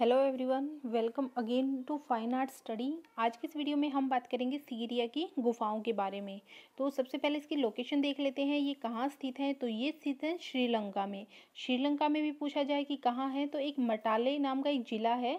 hello everyone welcome again to fine art study आज के इस वीडियो में हम बात करेंगे सीरिया की गुफाओं के बारे में तो सबसे पहले इसकी लोकेशन देख लेते हैं ये कहाँ स्थित है तो ये स्थित हैं श्रीलंका में श्रीलंका में भी पूछा जाए कि कहाँ है तो एक मटाले नाम का एक ज़िला है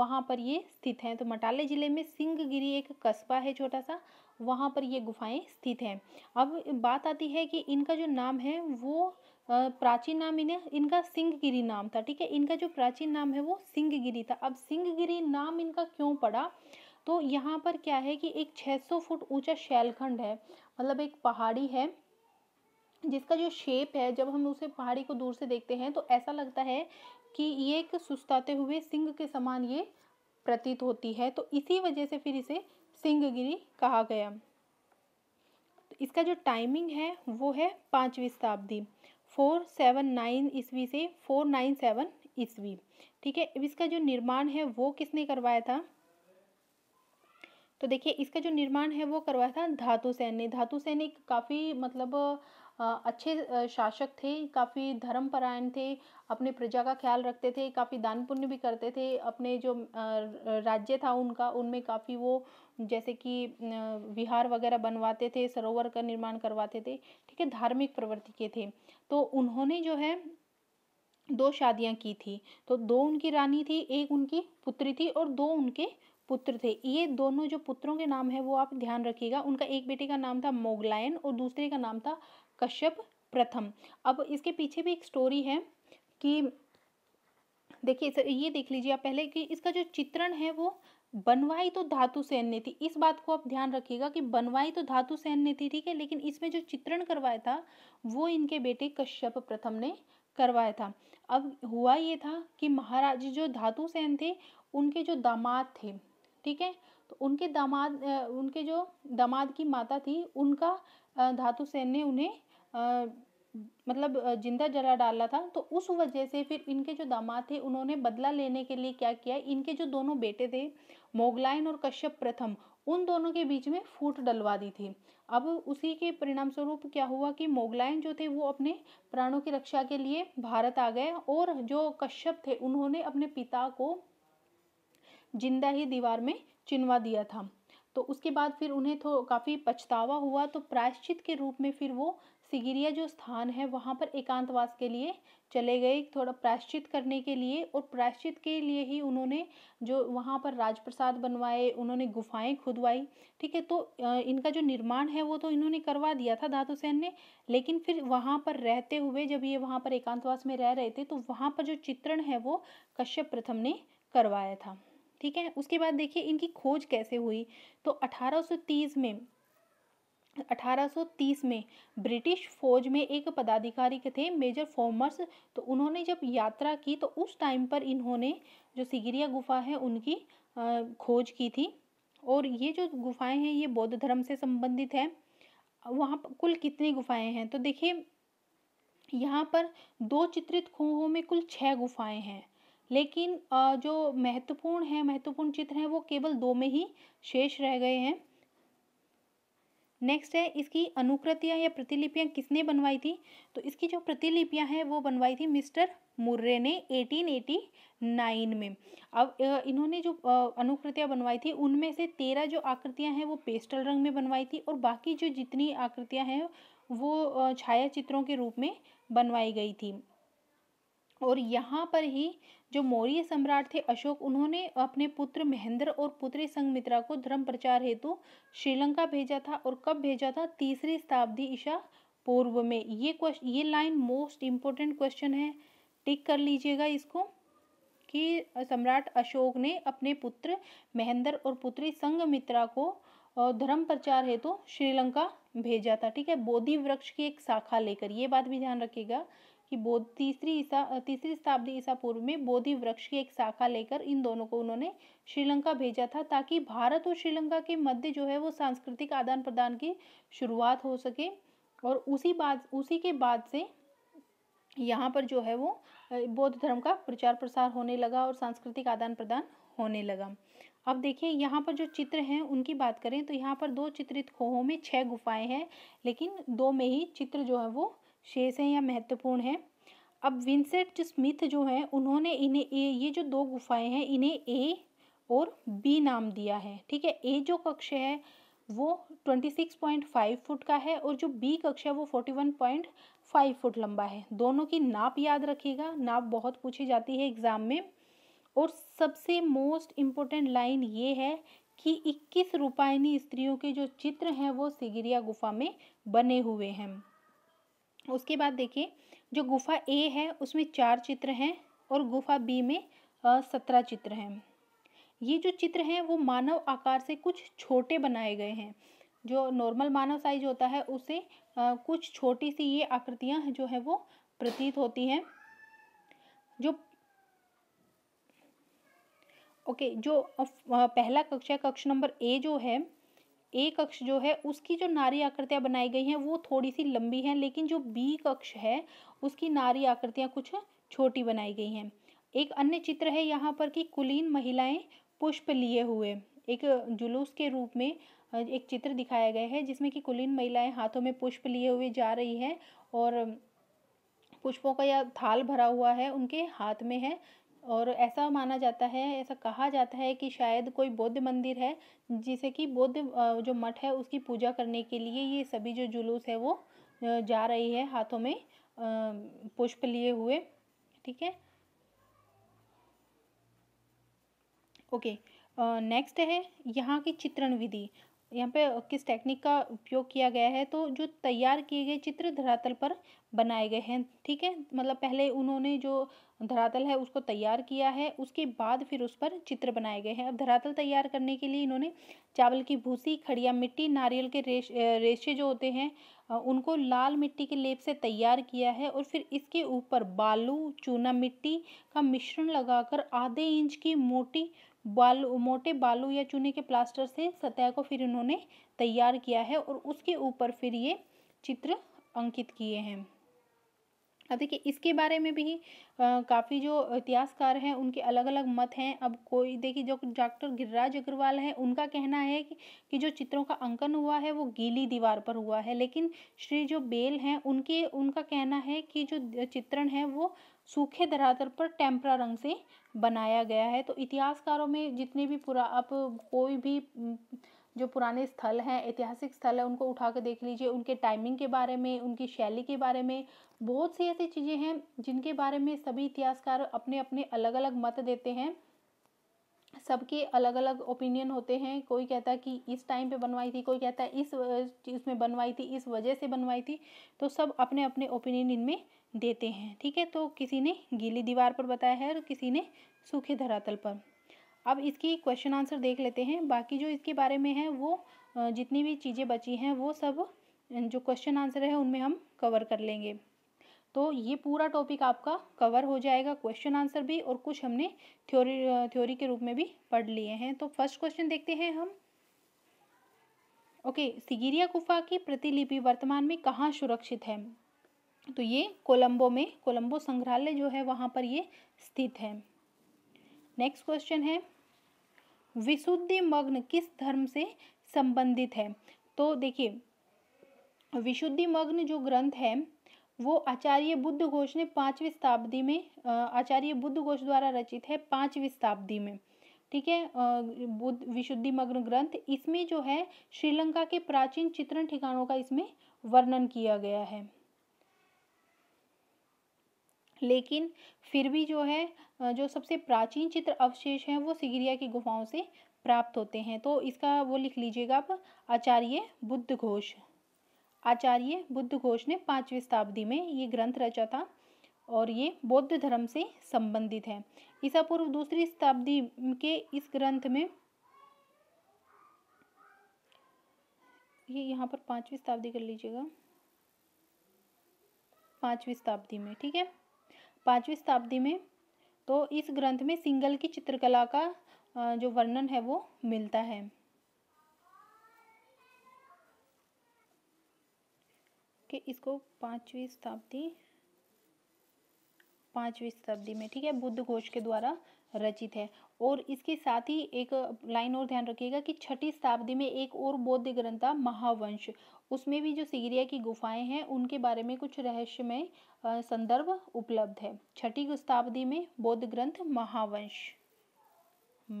वहाँ पर ये स्थित हैं तो मटाले ज़िले में सिंहगिरी एक कस्बा है छोटा सा वहाँ पर ये गुफाएं स्थित हैं अब बात आती है कि इनका जो नाम है वो प्राचीन नाम इन्हें इनका सिंहगिरी नाम था ठीक है इनका जो प्राचीन नाम है वो सिंहगिरी था अब सिंहगिरी नाम इनका क्यों पड़ा तो यहाँ पर क्या है कि एक 600 फुट ऊंचा शैलखंड है मतलब एक पहाड़ी है जिसका जो शेप है जब हम उसे पहाड़ी को दूर से देखते हैं तो ऐसा लगता है कि ये एक सुस्ताते हुए सिंह के समान ये प्रतीत होती है तो इसी वजह से फिर इसे सिंहगिरी कहा गया इसका जो टाइमिंग है वो है पाँचवीं शताब्दी फोर सेवन नाइन ईस्वी से फोर नाइन सेवन ईस्वी ठीक है अब इसका जो निर्माण है वो किसने करवाया था तो देखिए इसका जो निर्माण है वो करवाया था धातु सैन ने धातु सैन एक काफ़ी मतलब अच्छे शासक थे काफ़ी धर्मपरायण थे अपने प्रजा का ख्याल रखते थे काफ़ी दान पुण्य भी करते थे अपने जो राज्य था उनका उनमें काफ़ी वो जैसे कि विहार वगैरह बनवाते थे सरोवर का निर्माण करवाते थे ठीक है धार्मिक प्रवृत्ति के थे तो उन्होंने जो है दो शादियां की थी तो दो उनकी रानी थी एक उनकी पुत्री थी और दो उनके पुत्र थे ये दोनों जो पुत्रों के नाम है वो आप ध्यान रखिएगा उनका एक बेटे का नाम था मोगलायन और दूसरे का नाम था कश्यप प्रथम अब इसके पीछे भी एक स्टोरी है कि देखिए ये देख लीजिए आप पहले कि इसका जो चित्रण है वो बनवाई तो धातु से ने थी इस बात को आप ध्यान रखिएगा कि बनवाई तो धातु से ने थी ठीक है लेकिन इसमें जो चित्रण करवाया था वो इनके बेटे कश्यप प्रथम ने करवाया था अब हुआ ये था कि महाराज जो धातु सेन थे उनके जो दामाद थे ठीक है तो उनके दामाद उनके जो दामाद की माता थी उनका धातु सेन ने उन्हें मतलब जिंदा जला डाला था तो उस वजह से फिर इनके जो दामाद थे उन्होंने बदला लेने के लिए क्या किया इनके जो दोनों बेटे थे मोगलाइन और कश्यप प्रथम उन दोनों के बीच में फूट डलवा दी थी अब उसी के परिणाम स्वरूप क्या हुआ कि मोगलाइन जो थे वो अपने प्राणों की रक्षा के लिए भारत आ गए और जो कश्यप थे उन्होंने अपने पिता को जिंदा ही दीवार में चिनवा दिया था तो उसके बाद फिर उन्हें तो काफ़ी पछतावा हुआ तो प्रायश्चित के रूप में फिर वो सिगिरिया जो स्थान है वहाँ पर एकांतवास के लिए चले गए थोड़ा प्रायश्चित करने के लिए और प्रायश्चित के लिए ही उन्होंने जो वहाँ पर राजप्रसाद बनवाए उन्होंने गुफाएं खुदवाई ठीक है तो इनका जो निर्माण है वो तो इन्होंने करवा दिया था दादू सेन ने लेकिन फिर वहाँ पर रहते हुए जब ये वहाँ पर एकांतवास में रह रहे थे तो वहाँ पर जो चित्रण है वो कश्यप प्रथम ने करवाया था ठीक है उसके बाद देखिए इनकी खोज कैसे हुई तो 1830 में 1830 में ब्रिटिश फौज में एक पदाधिकारी के थे मेजर फॉर्मर्स तो उन्होंने जब यात्रा की तो उस टाइम पर इन्होंने जो सिगिरिया गुफा है उनकी खोज की थी और ये जो गुफाएं हैं ये बौद्ध धर्म से संबंधित है वहाँ पर कुल कितनी गुफाएं हैं तो देखिए यहाँ पर दो चित्रित खोहों में कुल छः गुफाएं हैं लेकिन जो महत्वपूर्ण है महत्वपूर्ण चित्र हैं वो केवल दो में ही शेष रह गए हैं नेक्स्ट है इसकी अनुकृतियाँ या प्रतिलिपियाँ किसने बनवाई थी तो इसकी जो प्रतिलिपियाँ हैं वो बनवाई थी मिस्टर मुर्रे ने 1889 में अब इन्होंने जो अनुकृतियाँ बनवाई थी उनमें से तेरह जो आकृतियाँ हैं वो पेस्टल रंग में बनवाई थी और बाकी जो जितनी आकृतियाँ हैं वो छाया चित्रों के रूप में बनवाई गई थी और यहाँ पर ही जो मौर्य सम्राट थे अशोक उन्होंने अपने पुत्र महेंद्र और पुत्री संगमित्रा को धर्म प्रचार हेतु श्रीलंका भेजा था और कब भेजा था तीसरी शताब्दी ईशा पूर्व में ये क्वेश्चन ये लाइन मोस्ट इम्पोर्टेंट क्वेश्चन है टिक कर लीजिएगा इसको कि सम्राट अशोक ने अपने पुत्र महेंद्र और पुत्री संगमित्रा को धर्म प्रचार हेतु श्रीलंका भेजा था ठीक है बोधि वृक्ष की एक शाखा लेकर ये बात भी ध्यान रखिएगा कि बोध तीसरी ईसा तीसरी शताब्दी ईसा पूर्व में बोधि वृक्ष की एक शाखा लेकर इन दोनों को उन्होंने श्रीलंका भेजा था ताकि भारत और श्रीलंका के मध्य जो है वो सांस्कृतिक आदान प्रदान की शुरुआत हो सके और उसी बाद उसी के बाद से यहाँ पर जो है वो बौद्ध धर्म का प्रचार प्रसार होने लगा और सांस्कृतिक आदान प्रदान होने लगा अब देखिए यहाँ पर जो चित्र हैं उनकी बात करें तो यहाँ पर दो चित्रित खोहों में छह गुफाएं हैं लेकिन दो में ही चित्र जो है वो शेष हैं या महत्वपूर्ण हैं अब विंसेंट स्मिथ जो हैं उन्होंने इन्हें ए ये जो दो गुफाएं हैं इन्हें ए और बी नाम दिया है ठीक है ए जो कक्ष है वो twenty six point five foot का है और जो बी कक्ष है वो forty one point five foot लंबा है दोनों की नाप याद रखिएगा नाप बहुत पूछी जाती है एग्ज़ाम में और सबसे मोस्ट इम्पोर्टेंट लाइन ये है कि इक्कीस रूपायनी स्त्रियों के जो चित्र हैं वो सिगिरिया गुफा में बने हुए हैं उसके बाद देखिए जो गुफा ए है उसमें चार चित्र हैं और गुफा बी में सत्रह चित्र हैं ये जो चित्र हैं वो मानव आकार से कुछ छोटे बनाए गए हैं जो नॉर्मल मानव साइज होता है उसे आ, कुछ छोटी सी ये आकृतियाँ जो है वो प्रतीत होती हैं जो ओके जो पहला कक्षा कक्ष नंबर ए जो है एक अक्ष जो है उसकी जो नारी आकृतियाँ बनाई गई हैं वो थोड़ी सी लंबी हैं लेकिन जो बी कक्ष है उसकी नारी आकृतियाँ कुछ छोटी बनाई गई हैं एक अन्य चित्र है यहाँ पर कि कुलीन महिलाएं पुष्प लिए हुए एक जुलूस के रूप में एक चित्र दिखाया गया है जिसमें कि कुलीन महिलाएं हाथों में पुष्प लिए हुए जा रही हैं और पुष्पों का यह थाल भरा हुआ है उनके हाथ में है और ऐसा माना जाता है ऐसा कहा जाता है कि शायद कोई बौद्ध मंदिर है जिसे कि बौद्ध जो मठ है उसकी पूजा करने के लिए ये सभी जो जुलूस है वो जा रही है हाथों में पुष्प लिए हुए ठीक है ओके नेक्स्ट है यहाँ की चित्रण विधि यहाँ पे किस टेक्निक का उपयोग किया गया है तो जो तैयार किए गए चित्र धरातल पर बनाए गए हैं ठीक है मतलब पहले उन्होंने जो धरातल है उसको तैयार किया है उसके बाद फिर उस पर चित्र बनाए गए हैं अब धरातल तैयार करने के लिए इन्होंने चावल की भूसी खड़िया मिट्टी नारियल के रेश रेशे जो होते हैं उनको लाल मिट्टी के लेप से तैयार किया है और फिर इसके ऊपर बालू चूना मिट्टी का मिश्रण लगाकर आधे इंच की मोटी बालू मोटे बालू या चूने के प्लास्टर से सतह को फिर इन्होंने तैयार किया है और उसके ऊपर फिर ये चित्र अंकित किए हैं अब देखिए इसके बारे में भी काफ़ी जो इतिहासकार हैं उनके अलग अलग मत हैं अब कोई देखिए जो डॉक्टर गिरिराज अग्रवाल हैं उनका कहना है कि, कि जो चित्रों का अंकन हुआ है वो गीली दीवार पर हुआ है लेकिन श्री जो बेल हैं उनके उनका कहना है कि जो चित्रण है वो सूखे धरातल पर टेम्परा रंग से बनाया गया है तो इतिहासकारों में जितने भी पूरा आप कोई भी जो पुराने स्थल हैं ऐतिहासिक स्थल है उनको उठा कर देख लीजिए उनके टाइमिंग के बारे में उनकी शैली के बारे में बहुत सी ऐसी चीज़ें हैं जिनके बारे में सभी इतिहासकार अपने अपने अलग अलग मत देते हैं सबके अलग अलग ओपिनियन होते हैं कोई कहता है कि इस टाइम पे बनवाई थी कोई कहता है इस चीज़ में बनवाई थी इस वजह से बनवाई थी तो सब अपने अपने ओपिनियन इनमें देते हैं ठीक है तो किसी ने गीली दीवार पर बताया है और किसी ने सूखे धरातल पर अब इसकी क्वेश्चन आंसर देख लेते हैं बाकी जो इसके बारे में है वो जितनी भी चीज़ें बची हैं वो सब जो क्वेश्चन आंसर है उनमें हम कवर कर लेंगे तो ये पूरा टॉपिक आपका कवर हो जाएगा क्वेश्चन आंसर भी और कुछ हमने थ्योरी थ्योरी के रूप में भी पढ़ लिए हैं तो फर्स्ट क्वेश्चन देखते हैं हम ओके सिगिरिया गुफा की प्रतिलिपि वर्तमान में कहाँ सुरक्षित है तो ये कोलंबो में कोलंबो संग्रहालय जो है वहाँ पर ये स्थित है नेक्स्ट क्वेश्चन है विशुद्धि मग्न किस धर्म से संबंधित है तो देखिए विशुद्धि मग्न जो ग्रंथ है वो आचार्य बुद्ध घोष ने पांचवी शताब्दी में आचार्य बुद्ध घोष द्वारा रचित है पांचवी शताब्दी में ठीक है बुद्ध विशुद्धि मग्न ग्रंथ इसमें जो है श्रीलंका के प्राचीन चित्रण ठिकानों का इसमें वर्णन किया गया है लेकिन फिर भी जो है जो सबसे प्राचीन चित्र अवशेष हैं वो सिगिरिया की गुफाओं से प्राप्त होते हैं तो इसका वो लिख लीजिएगा आप आचार्य बुद्ध घोष आचार्य बुद्ध घोष ने पाँचवीं शताब्दी में ये ग्रंथ रचा था और ये बौद्ध धर्म से संबंधित है ईसा पूर्व दूसरी शताब्दी के इस ग्रंथ में ये यहाँ पर पाँचवीं शताब्दी कर लीजिएगा पाँचवीं शताब्दी में ठीक है पाँचवीं शताब्दी में तो इस ग्रंथ में सिंगल की चित्रकला का जो वर्णन है वो मिलता है कि इसको पाँचवीं शताब्दी पाँचवीं शताब्दी में ठीक है बुद्ध घोष के द्वारा रचित है और इसके साथ ही एक लाइन और ध्यान रखिएगा कि छठी शताब्दी में एक और बौद्ध ग्रंथ था महावंश उसमें भी जो सीरिया की गुफाएं हैं उनके बारे में कुछ रहस्यमय संदर्भ उपलब्ध है छठी शताब्दी में बौद्ध ग्रंथ महावंश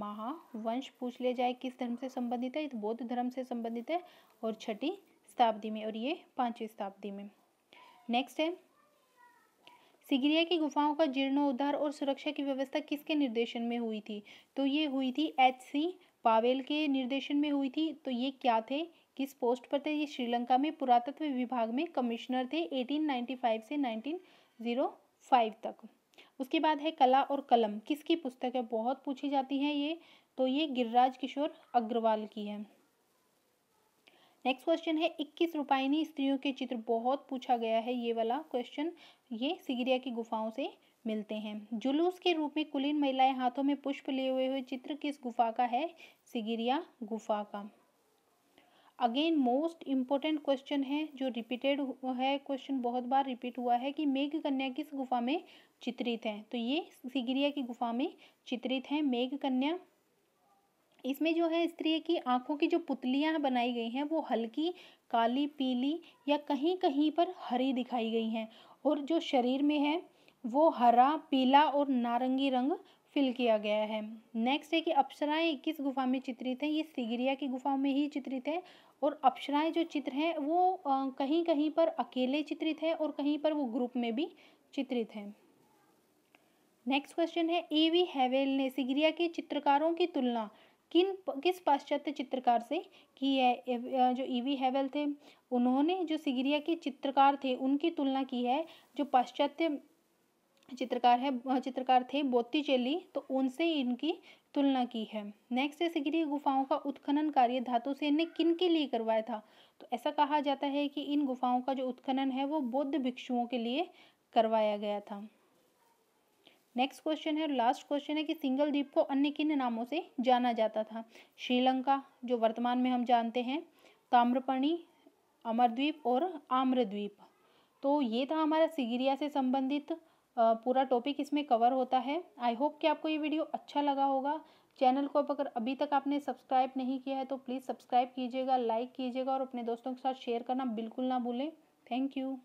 महावंश पूछ लिया जाए किस धर्म से संबंधित है तो बौद्ध धर्म से संबंधित है और छठी शताब्दी में और ये पांचवी शताब्दी में नेक्स्ट है सिगिरिया की गुफाओं का जीर्णोद्धार और सुरक्षा की व्यवस्था किसके निर्देशन में हुई थी तो ये हुई थी एच सी पावेल के निर्देशन में हुई थी तो ये क्या थे किस पोस्ट पर थे ये श्रीलंका में पुरातत्व विभाग में कमिश्नर थे 1895 से 1905 तक उसके बाद है कला और कलम किसकी पुस्तक है बहुत पूछी जाती है ये तो ये गिरिराज किशोर अग्रवाल की है नेक्स्ट क्वेश्चन है इक्कीस रुपायनी स्त्रियों के चित्र बहुत पूछा गया है ये वाला क्वेश्चन ये सिगरिया की गुफाओं से मिलते हैं जुलूस के रूप में कुलीन महिलाएं हाथों में पुष्प लिए हुए हुए चित्र किस गुफा का है सिगिरिया गुफा का अगेन मोस्ट इम्पोर्टेंट क्वेश्चन है जो रिपीटेड है क्वेश्चन बहुत बार रिपीट हुआ है कि मेघ कन्या किस गुफा में चित्रित है तो ये सिगिरिया की गुफा में चित्रित है मेघ कन्या इसमें जो है स्त्री की आंखों की जो पुतलियां बनाई गई हैं वो हल्की काली पीली या कहीं कहीं पर हरी दिखाई गई हैं और जो शरीर में है वो हरा पीला और नारंगी रंग फिल किया गया है नेक्स्ट है कि अप्सराएं किस गुफा में चित्रित हैं ये सिगिरिया की गुफा में ही चित्रित है और अप्सराएं जो चित्र हैं वो कहीं कहीं पर अकेले चित्रित है और कहीं पर वो ग्रुप में भी चित्रित हैं नेक्स्ट क्वेश्चन है ए वी हैवेल ने सिगिरिया के चित्रकारों की तुलना किन किस पाश्चात्य चित्रकार से की है जो ईवी e हैवेल थे उन्होंने जो सिगिरिया के चित्रकार थे उनकी तुलना की है जो पाश्चात्य चित्रकार है चित्रकार थे चेली तो उनसे इनकी तुलना की है नेक्स्ट है सिगरी गुफाओं का उत्खनन कार्य धातु सेन ने किन के लिए करवाया था तो ऐसा कहा जाता है कि इन गुफाओं का जो उत्खनन है वो बौद्ध भिक्षुओं के लिए करवाया गया था नेक्स्ट क्वेश्चन है और लास्ट क्वेश्चन है कि सिंगल द्वीप को अन्य किन नामों से जाना जाता था श्रीलंका जो वर्तमान में हम जानते हैं ताम्रपणी अमरद्वीप और आम्रद्वीप तो ये था हमारा सिगिरिया से संबंधित पूरा टॉपिक इसमें कवर होता है आई होप कि आपको ये वीडियो अच्छा लगा होगा चैनल को अगर अभी तक आपने सब्सक्राइब नहीं किया है तो प्लीज़ सब्सक्राइब कीजिएगा लाइक कीजिएगा और अपने दोस्तों के साथ शेयर करना बिल्कुल ना भूलें थैंक यू